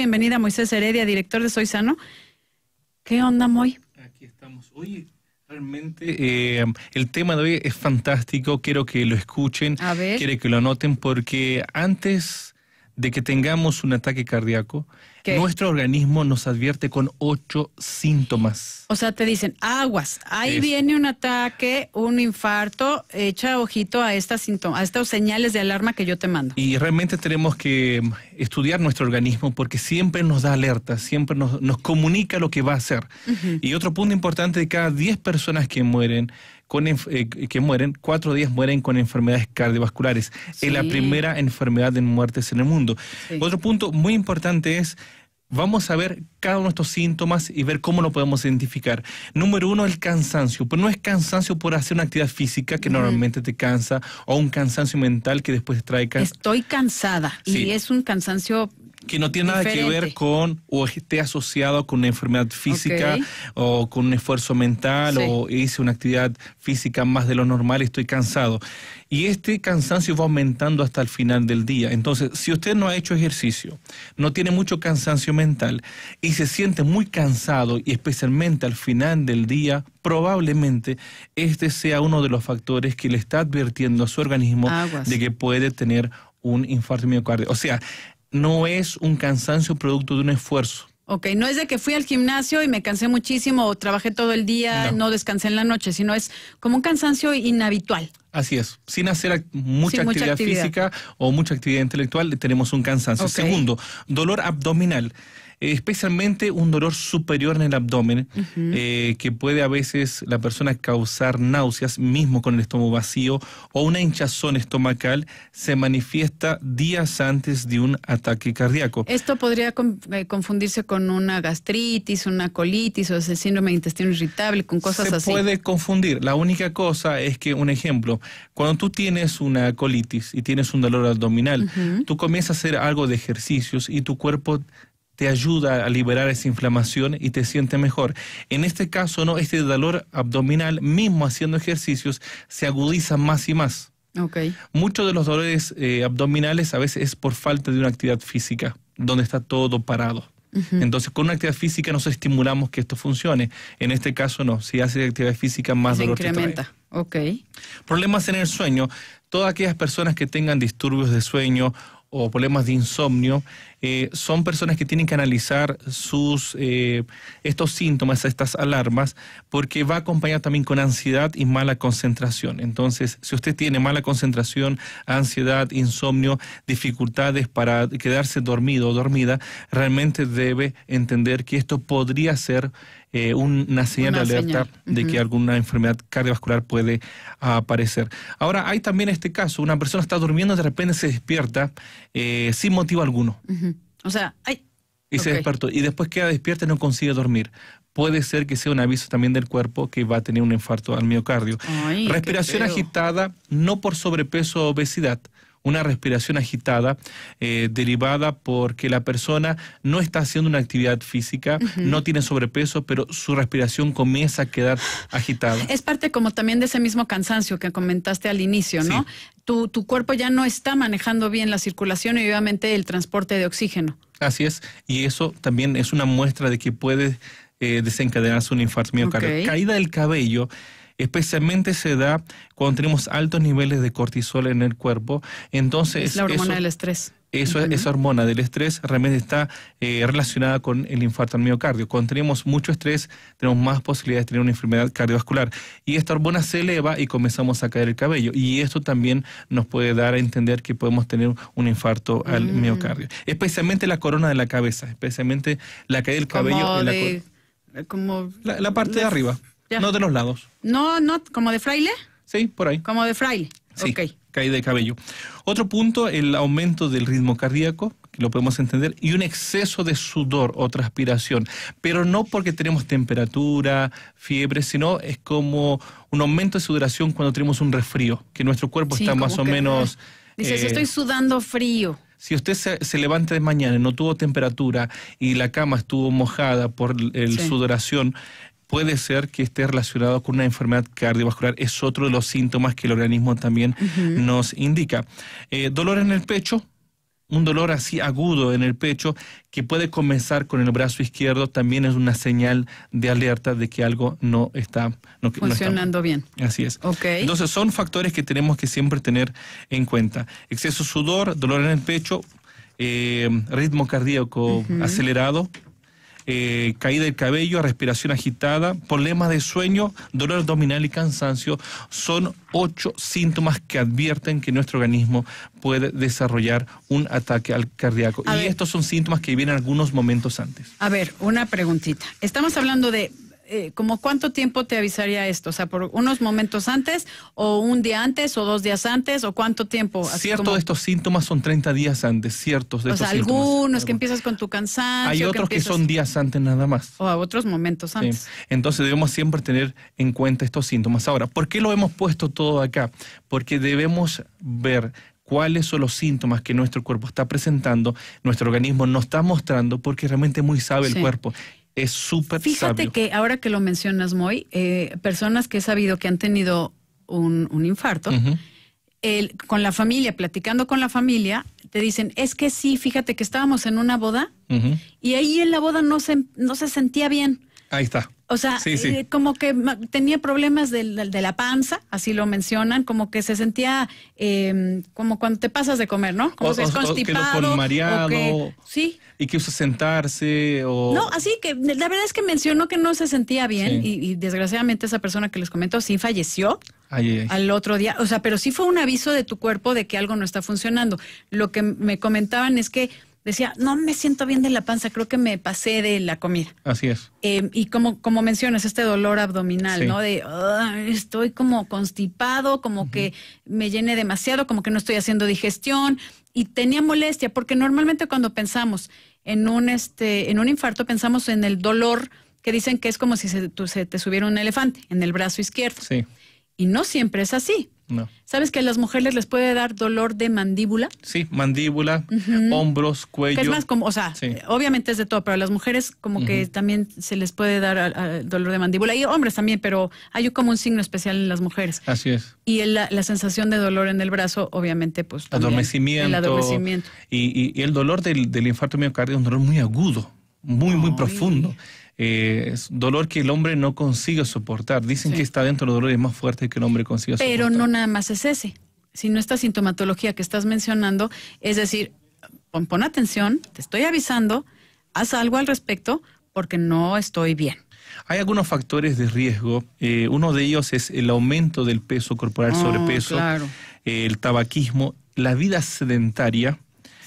Bienvenida Moisés Heredia, director de Soy Sano. ¿Qué onda, Moy? Aquí estamos. Oye, Realmente eh, el tema de hoy es fantástico, quiero que lo escuchen, quiero que lo anoten porque antes de que tengamos un ataque cardíaco, nuestro organismo nos advierte con ocho síntomas. O sea, te dicen, aguas, ahí viene un ataque, un infarto, echa ojito a estas, a estos señales de alarma que yo te mando. Y realmente tenemos que em, estudiar nuestro organismo porque siempre nos da alerta, siempre nos, nos comunica lo que va a hacer. Y otro punto importante, de cada diez personas que mueren, con, eh, que mueren, cuatro días mueren con enfermedades cardiovasculares. Es la primera enfermedad de muertes en el mundo. Otro punto muy importante es vamos a ver cada uno de estos síntomas y ver cómo lo podemos identificar. Número uno, el cansancio. Pero no es cansancio por hacer una actividad física que normalmente te cansa o un cansancio mental que después te trae cansancio. Estoy cansada y es un cansancio que no tiene nada que ver con o esté asociado con una enfermedad física o con un esfuerzo mental o hice una actividad física más de lo normal, estoy cansado. Y este cansancio va aumentando hasta el final del día. Entonces, si usted no ha hecho ejercicio, no tiene mucho cansancio mental y se siente muy cansado y especialmente al final del día, probablemente este sea uno de los factores que le está advirtiendo a su organismo de que puede tener un infarto miocardio. O sea, no es un cansancio producto de un esfuerzo. Ok, no es de que fui al gimnasio y me cansé muchísimo o trabajé todo el día, no, descansé en la noche, sino es como un cansancio inhabitual. Así es, sin hacer mucha, actividad física o mucha actividad intelectual tenemos un cansancio. Segundo, dolor abdominal especialmente un dolor superior en el abdomen, eh, que puede a veces la persona causar náuseas, mismo con el estómago vacío, o una hinchazón estomacal, se manifiesta días antes de un ataque cardíaco. Esto podría eh, confundirse con una gastritis, una colitis, o ese síndrome de intestino irritable, con cosas así. Se puede confundir. La única cosa es que, un ejemplo, cuando tú tienes una colitis y tienes un dolor abdominal, tú comienzas a hacer algo de ejercicios y tu cuerpo te ayuda a liberar esa inflamación y te sientes mejor. En este caso, no, este dolor abdominal, mismo haciendo ejercicios, se agudiza más y más. Okay. Muchos de los dolores eh, abdominales a veces es por falta de una actividad física, donde está todo parado. Entonces, con una actividad física nos estimulamos que esto funcione. En este caso, no. Si hace actividad física, más Se dolor incrementa. Ok. Problemas en el sueño. Todas aquellas personas que tengan disturbios de sueño o problemas de insomnio, eh, son personas que tienen que analizar sus, eh, estos síntomas, estas alarmas, porque va acompañado también con ansiedad y mala concentración. Entonces, si usted tiene mala concentración, ansiedad, insomnio, dificultades para quedarse dormido o dormida, realmente debe entender que esto podría ser eh, una señal de alerta de que alguna enfermedad cardiovascular puede aparecer. Ahora, hay también este caso, una persona está durmiendo, y de repente se despierta sin motivo alguno. O sea, ay. Y se despertó. Y después queda despierta y no consigue dormir. Puede ser que sea un aviso también del cuerpo que va a tener un infarto al miocardio. Respiración agitada, no por sobrepeso o obesidad, una respiración agitada eh, derivada porque la persona no está haciendo una actividad física, no tiene sobrepeso, pero su respiración comienza a quedar agitada. Es parte como también de ese mismo cansancio que comentaste al inicio, ¿no? Tu, cuerpo ya no está manejando bien la circulación y obviamente el transporte de oxígeno. Así es, y eso también es una muestra de que puede eh, desencadenarse un infarto miocardio. Caída del cabello Especialmente se da cuando tenemos altos niveles de cortisol en el cuerpo. Entonces, es la hormona del estrés. Eso, Esa hormona del estrés realmente está eh, relacionada con el infarto al miocardio. Cuando tenemos mucho estrés, tenemos más posibilidades de tener una enfermedad cardiovascular. Y esta hormona se eleva y comenzamos a caer el cabello. Y esto también nos puede dar a entender que podemos tener un infarto al mm. miocardio. Especialmente la corona de la cabeza, especialmente la caída del cabello. la, parte de arriba. No de los lados. No, no, como de fraile. Sí, por ahí. Como de fraile. Sí, okay. caída de cabello. Otro punto, el aumento del ritmo cardíaco, que lo podemos entender, y un exceso de sudor o transpiración, pero no porque tenemos temperatura, fiebre, sino es como un aumento de sudoración cuando tenemos un resfrío, que nuestro cuerpo está más o menos... Eh, dice eh, estoy sudando frío. Si usted se, levanta de mañana y no tuvo temperatura y la cama estuvo mojada por el sudoración, puede ser que esté relacionado con una enfermedad cardiovascular. Es otro de los síntomas que el organismo también nos indica. Eh, dolor en el pecho, un dolor así agudo en el pecho que puede comenzar con el brazo izquierdo también es una señal de alerta de que algo no está funcionando bien. Así es. Entonces son factores que tenemos que siempre tener en cuenta. Exceso sudor, dolor en el pecho, eh, ritmo cardíaco acelerado, eh, caída del cabello, respiración agitada, problemas de sueño, dolor abdominal y cansancio son ocho síntomas que advierten que nuestro organismo puede desarrollar un ataque al cardíaco. y estos son síntomas que vienen algunos momentos antes. A ver, una preguntita. Estamos hablando de eh, como cuánto tiempo te avisaría esto? O sea, por unos momentos antes o un día antes o dos días antes o cuánto tiempo? Así Cierto de estos síntomas son 30 días antes, ciertos de o algunos que empiezas con tu cansancio. Hay otros que, son días antes nada más. O a otros momentos antes. Entonces debemos siempre tener en cuenta estos síntomas. Ahora, ¿por qué lo hemos puesto todo acá? Porque debemos ver cuáles son los síntomas que nuestro cuerpo está presentando, nuestro organismo nos está mostrando, porque realmente muy sabe el cuerpo es súper Fíjate que ahora que lo mencionas, Moy, eh, personas que he sabido que han tenido un, infarto, con la familia, platicando con la familia, te dicen, es que sí, fíjate que estábamos en una boda y ahí en la boda no se, no se sentía bien. Ahí está. O sea, eh, como que tenía problemas de, la panza, así lo mencionan, como que se sentía em, como cuando te pasas de comer, ¿no? Como si que es constipado. O que mareado, sí. Y quiso sentarse o... No, así que la verdad es que mencionó que no se sentía bien y, desgraciadamente esa persona que les comentó sí falleció. Al otro día, o sea, pero sí fue un aviso de tu cuerpo de que algo no está funcionando. Lo que me comentaban es que decía, no me siento bien de la panza, creo que me pasé de la comida. Así es. Em, y como, como mencionas, este dolor abdominal, ¿no? De estoy como constipado, como que me llené demasiado, como que no estoy haciendo digestión y tenía molestia, porque normalmente cuando pensamos en un, este, en un infarto pensamos en el dolor que dicen que es como si se, se te subiera un elefante en el brazo izquierdo. Sí. Y no siempre es así. ¿Sabes que a las mujeres les puede dar dolor de mandíbula? Sí, mandíbula, hombros, cuello. es más como, o sea, obviamente es de todo, pero a las mujeres como que también se les puede dar dolor de mandíbula y hombres también, pero hay como un signo especial en las mujeres. Así es. Y la, sensación de dolor en el brazo, obviamente, pues adormecimiento. Y, el dolor del, del, infarto miocardio es un dolor muy agudo, muy, muy profundo. Eh, es dolor que el hombre no consigue soportar. Dicen que está dentro de los dolores más fuertes que el hombre consigue soportar. Pero no nada más es ese, sino esta sintomatología que estás mencionando, es decir, pon, atención, te estoy avisando, haz algo al respecto porque no estoy bien. Hay algunos factores de riesgo. Eh, uno de ellos es el aumento del peso corporal, oh, sobrepeso, eh, el tabaquismo, la vida sedentaria,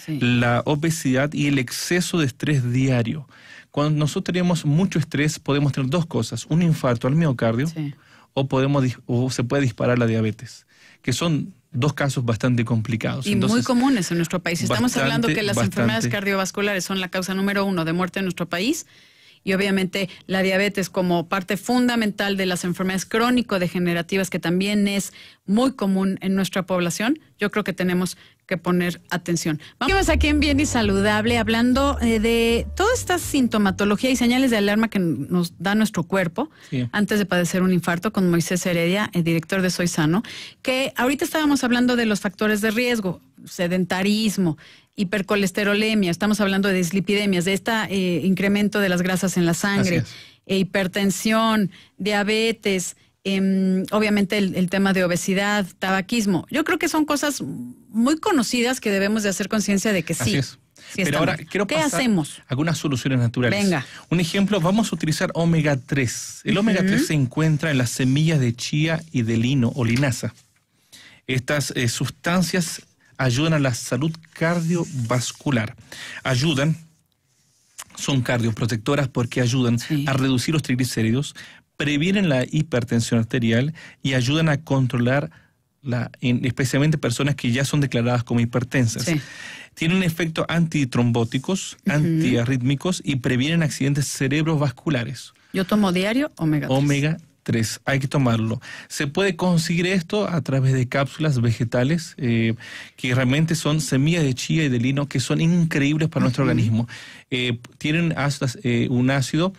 la obesidad y el exceso de estrés diario. Cuando nosotros tenemos mucho estrés, podemos tener dos cosas, un infarto al miocardio o, podemos, se puede disparar la diabetes, que son dos casos bastante complicados. Y muy comunes en nuestro país. Estamos hablando que las enfermedades cardiovasculares son la causa número uno de muerte en nuestro país y obviamente la diabetes como parte fundamental de las enfermedades crónico-degenerativas, que también es muy común en nuestra población, yo creo que tenemos que poner atención. Vamos aquí en Bien y Saludable hablando eh, de toda esta sintomatología y señales de alarma que nos da nuestro cuerpo antes de padecer un infarto con Moisés Heredia, el eh, director de Soy Sano, que ahorita estábamos hablando de los factores de riesgo, sedentarismo, hipercolesterolemia, estamos hablando de dislipidemias, de este incremento de las grasas en la sangre, e hipertensión, diabetes, Em, obviamente el, tema de obesidad, tabaquismo. Yo creo que son cosas muy conocidas que debemos de hacer conciencia de que Así sí. Es. Pero ahora quiero ¿Qué hacemos? algunas soluciones naturales. Venga. Un ejemplo, vamos a utilizar omega 3. El omega 3 se encuentra en las semillas de chía y de lino o linaza. Estas eh, sustancias ayudan a la salud cardiovascular. Ayudan, son cardioprotectoras porque ayudan a reducir los triglicéridos, previenen la hipertensión arterial y ayudan a controlar la, especialmente personas que ya son declaradas como hipertensas. Tienen efectos antitrombóticos, antiarrítmicos y previenen accidentes cerebrovasculares. Yo tomo diario omega 3. Omega 3, hay que tomarlo. Se puede conseguir esto a través de cápsulas vegetales eh, que realmente son semillas de chía y de lino que son increíbles para nuestro organismo. Eh, tienen eh, un ácido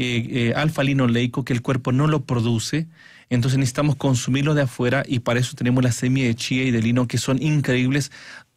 eh, eh alfa-linoleico que el cuerpo no lo produce, entonces necesitamos consumirlo de afuera y para eso tenemos la semilla de chía y de lino que son increíbles.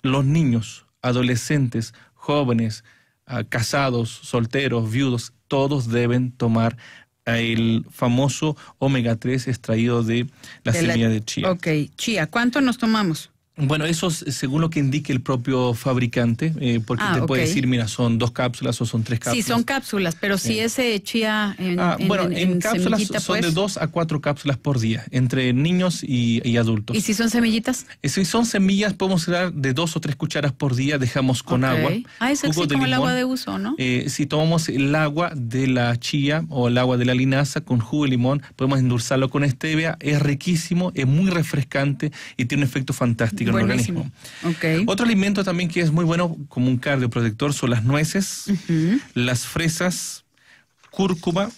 Los niños, adolescentes, jóvenes, ah, casados, solteros, viudos, todos deben tomar ah, el famoso omega 3 extraído de la semilla de chía. Ok, chía, ¿cuánto nos tomamos? Bueno, eso según lo que indique el propio fabricante, eh, porque ah, te puede decir, mira, son dos cápsulas o son tres cápsulas. Sí, son cápsulas, pero si ese chía en, ah, Bueno, en, cápsulas son de pues. dos a cuatro cápsulas por día, entre niños y, adultos. ¿Y si son semillitas? Eh, si son semillas, podemos dar de dos o tres cucharas por día, dejamos con agua. Ah, es como el agua de uso, ¿no? Eh, si tomamos el agua de la chía o el agua de la linaza con jugo de limón, podemos endulzarlo con stevia, es riquísimo, es muy refrescante y tiene un efecto fantástico. Otro alimento también que es muy bueno como un cardioprotector son las nueces, las fresas, cúrcuma,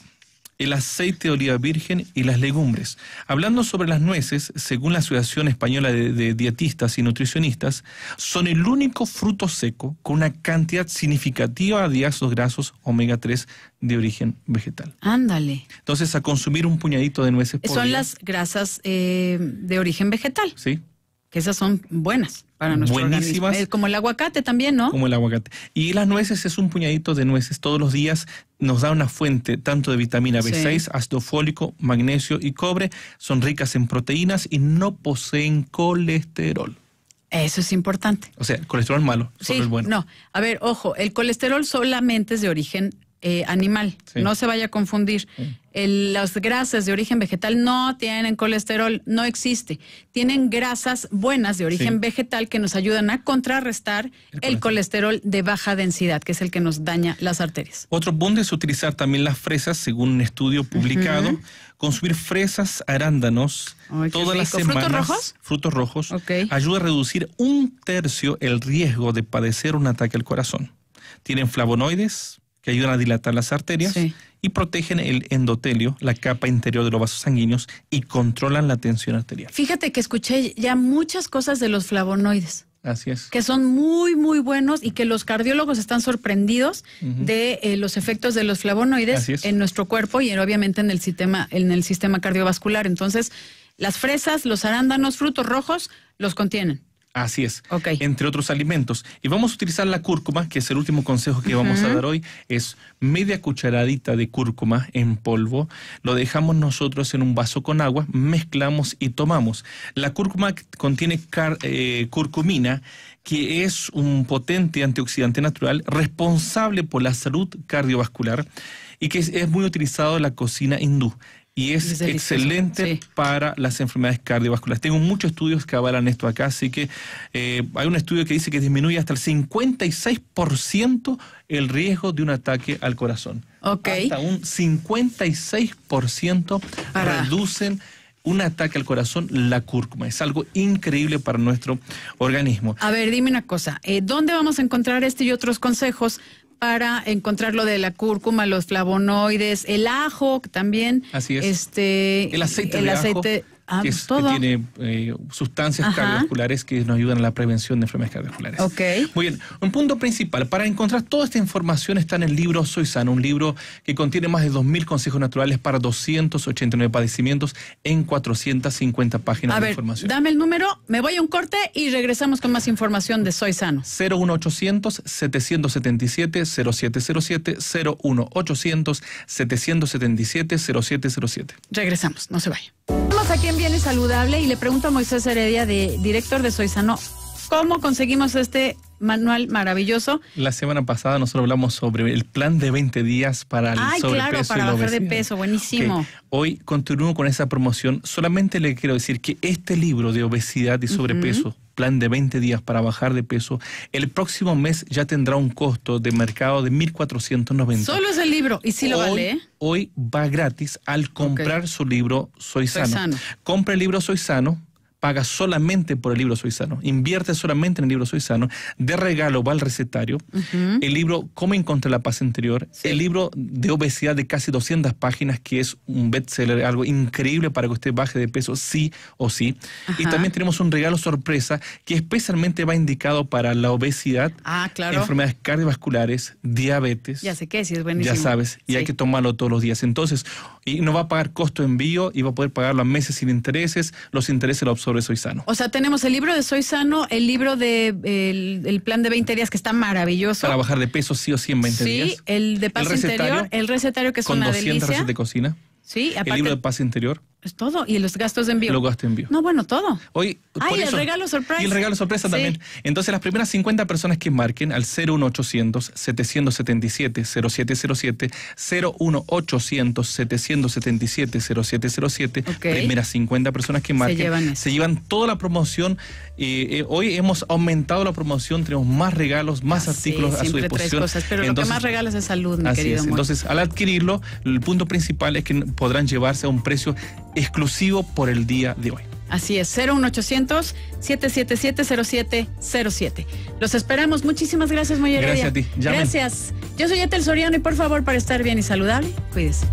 el aceite de oliva virgen y las legumbres. Hablando sobre las nueces, según la Asociación Española de, Dietistas y Nutricionistas, son el único fruto seco con una cantidad significativa de ácidos grasos omega 3 de origen vegetal. Ándale. Entonces, a consumir un puñadito de nueces Son las grasas eh, de origen vegetal. Sí esas son buenas para nuestro Buenísimas. organismo. Como el aguacate también, ¿no? Como el aguacate. Y las nueces es un puñadito de nueces todos los días. Nos da una fuente tanto de vitamina B6, ácido fólico, magnesio y cobre. Son ricas en proteínas y no poseen colesterol. Eso es importante. O sea, colesterol malo, solo sí, es bueno. No, a ver, ojo, el colesterol solamente es de origen eh, animal, no se vaya a confundir las grasas de origen vegetal no tienen colesterol, no existe. Tienen grasas buenas de origen vegetal que nos ayudan a contrarrestar el, colesterol. de baja densidad, que es el que nos daña las arterias. Otro punto es utilizar también las fresas, según un estudio publicado. Consumir fresas, arándanos, todas las semanas. ¿Frutos rojos? Frutos rojos. Ayuda a reducir un tercio el riesgo de padecer un ataque al corazón. Tienen flavonoides, que ayudan a dilatar las arterias y protegen el endotelio, la capa interior de los vasos sanguíneos y controlan la tensión arterial. Fíjate que escuché ya muchas cosas de los flavonoides. Así es. Que son muy, muy buenos y que los cardiólogos están sorprendidos de eh, los efectos de los flavonoides en nuestro cuerpo y obviamente en el sistema, en el sistema cardiovascular. Entonces, las fresas, los arándanos, frutos rojos, los contienen. Así es. Entre otros alimentos. Y vamos a utilizar la cúrcuma, que es el último consejo que vamos a dar hoy. Es media cucharadita de cúrcuma en polvo. Lo dejamos nosotros en un vaso con agua, mezclamos y tomamos. La cúrcuma contiene eh, curcumina, que es un potente antioxidante natural responsable por la salud cardiovascular y que es muy utilizado en la cocina hindú y es, excelente para las enfermedades cardiovasculares. Tengo muchos estudios que avalan esto acá, así que eh, hay un estudio que dice que disminuye hasta el 56% el riesgo de un ataque al corazón. Ok. Hasta un 56% reducen un ataque al corazón, la cúrcuma. Es algo increíble para nuestro organismo. A ver, dime una cosa, eh, ¿dónde vamos a encontrar este y otros consejos para encontrar lo de la cúrcuma, los flavonoides, el ajo también. Así es. Este, el aceite el aceite, Ah, que, tiene eh, sustancias cardiovasculares que nos ayudan a la prevención de enfermedades cardiovasculares. Ok. Muy bien, un punto principal, para encontrar toda esta información está en el libro Soy Sano, un libro que contiene más de 2.000 consejos naturales para 289 padecimientos en 450 páginas de información. Dame el número, me voy a un corte y regresamos con más información de Soy Sano. 01800 777 0707 01800 777 0707. Regresamos, no se vaya. Vamos aquí bien, saludable. Y le pregunto a Moisés Heredia, de, director de Sano. ¿Cómo conseguimos este manual maravilloso? La semana pasada nosotros hablamos sobre el plan de 20 días para el Ay, claro, para bajar de peso, buenísimo. Hoy continúo con esa promoción. Solamente le quiero decir que este libro de obesidad y sobrepeso, plan de 20 días para bajar de peso, el próximo mes ya tendrá un costo de mercado de 1.490. Solo es el libro, ¿y si lo vale? ¿eh? Hoy va gratis al comprar su libro Soy, sano. Compra el libro Soy Sano, paga solamente por el libro Sano. invierte solamente en el libro Sano. de regalo va al recetario, el libro Cómo encontrar la paz interior, el libro de obesidad de casi 200 páginas, que es un bestseller, algo increíble para que usted baje de peso sí o sí. Y también tenemos un regalo sorpresa que especialmente va indicado para la obesidad, ah, enfermedades cardiovasculares, diabetes. Ya sé que si es buenísimo. Ya sabes, y hay que tomarlo todos los días. Entonces, y no va a pagar costo de envío y va a poder pagar los meses sin intereses, los intereses los absorbe Soy Sano. O sea, tenemos el libro de Soy Sano, el libro de el, plan de 20 días que está maravilloso. Para bajar de peso sí o sí en 20 días. Sí, el de paz interior, el recetario que es con una 200 recetas de cocina. Sí, aparte, el libro de paz interior. Pues todo. Y los gastos de envío. Los gastos de envío. No, bueno, todo. Hoy, ah, y el regalo sorpresa. Y el regalo sorpresa también. Entonces, las primeras 50 personas que marquen al 01800-777-0707, 01800-777-0707, primeras 50 personas que marquen, se llevan, toda la promoción. Eh, eh, hoy hemos aumentado la promoción, tenemos más regalos, más ah, artículos a su disposición. pero lo que más regalos es salud, mi querido. Entonces, al adquirirlo, el punto principal es que podrán llevarse a un precio exclusivo por el día de hoy. Así es, 01800 777 0707. Los esperamos. Muchísimas gracias, Moyer. Gracias a ti. Gracias. Yo soy Etel Soriano y por favor, para estar bien y saludable, cuídese.